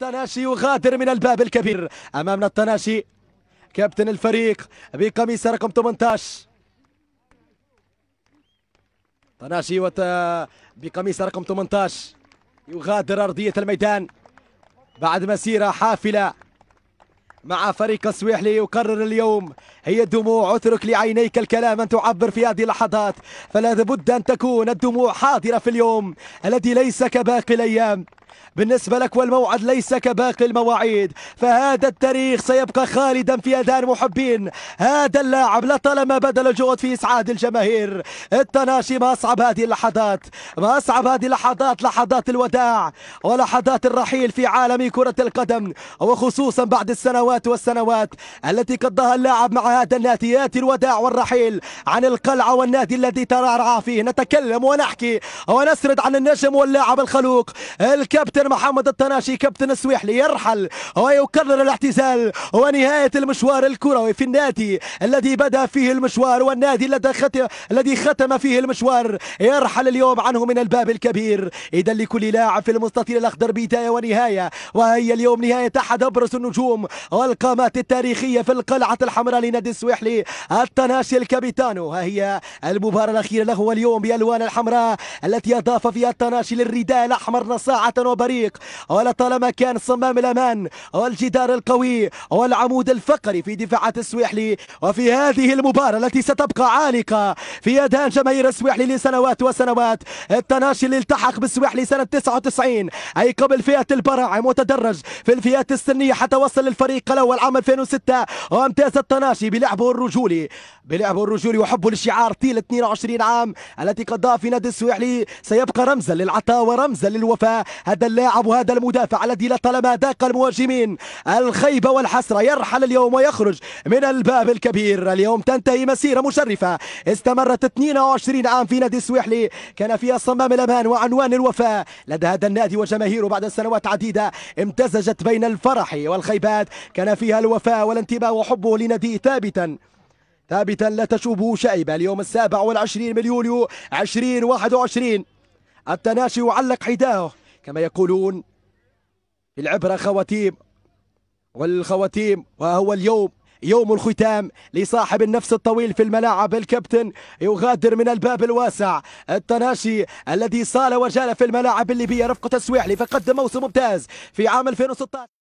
التناشي يغادر من الباب الكبير امامنا التناشي كابتن الفريق بقميص رقم 18 تناشي وت... بقميص رقم 18 يغادر ارضيه الميدان بعد مسيره حافله مع فريق السويحلي يقرر اليوم هي الدموع اترك لعينيك الكلام ان تعبر في هذه اللحظات فلا بد ان تكون الدموع حاضره في اليوم الذي ليس كباقي الايام بالنسبة لك والموعد ليس كباقي المواعيد فهذا التاريخ سيبقى خالدا في أذهان محبين هذا اللاعب لطالما بذل الجهد في إسعاد الجماهير التناشي ما أصعب هذه اللحظات ما أصعب هذه اللحظات لحظات الوداع ولحظات الرحيل في عالم كرة القدم وخصوصا بعد السنوات والسنوات التي قضاها اللاعب مع هذا الناتيات الوداع والرحيل عن القلعة والنادي الذي ترعرع فيه نتكلم ونحكي ونسرد عن النجم واللاعب الخلوق الكامل الكابتن محمد الطناشي كابتن السويحلي يرحل ويكرر الاعتزال ونهاية المشوار الكروي في النادي الذي بدأ فيه المشوار والنادي الذي ختم, الذي ختم فيه المشوار يرحل اليوم عنه من الباب الكبير إذا لكل لاعب في المستطيل الأخضر بداية ونهاية وهي اليوم نهاية أحد أبرز النجوم والقامات التاريخية في القلعة الحمراء لنادي السويحلي الطناشي الكابيتانو ها هي المباراة الأخيرة له اليوم بألوان الحمراء التي أضاف فيها الطناشي للرداء الأحمر نصاعة وبريق ولطالما كان صمام الأمان والجدار القوي والعمود الفقري في دفاعات السويحلي وفي هذه المباراة التي ستبقى عالقة في أذهان جماهير السويحلي لسنوات وسنوات التناشي اللي التحق بالسويحلي سنة 99 أي قبل فئة البراعم وتدرج في الفئات السنية حتى وصل للفريق الأول عام 2006 وامتاز التناشي بلعبه الرجولي بلعبه الرجولي وحبه للشعار تيل 22 عام التي قضاها في نادي السويحلي سيبقى رمزا للعطاء ورمزا للوفاء هذا اللاعب وهذا المدافع الذي لطالما ذاق المهاجمين الخيبة والحسرة يرحل اليوم ويخرج من الباب الكبير اليوم تنتهي مسيرة مشرفة استمرت 22 عام في نادي السويحلي كان فيها صمام الأمان وعنوان الوفاء لدى هذا النادي وجماهيره بعد سنوات عديدة امتزجت بين الفرح والخيبات كان فيها الوفاء والانتباه وحبه لناديه ثابتا ثابتا لا تشوبه شائبة اليوم السابع والعشرين من يوليو 2021 التناشي وعلق حداه كما يقولون العبرة خواتيم والخواتيم وهو اليوم يوم الختام لصاحب النفس الطويل في الملاعب الكابتن يغادر من الباب الواسع التناشي الذي صال وجال في الملاعب الليبية رفقة السويحلي فقدم موسم ممتاز في عام 2016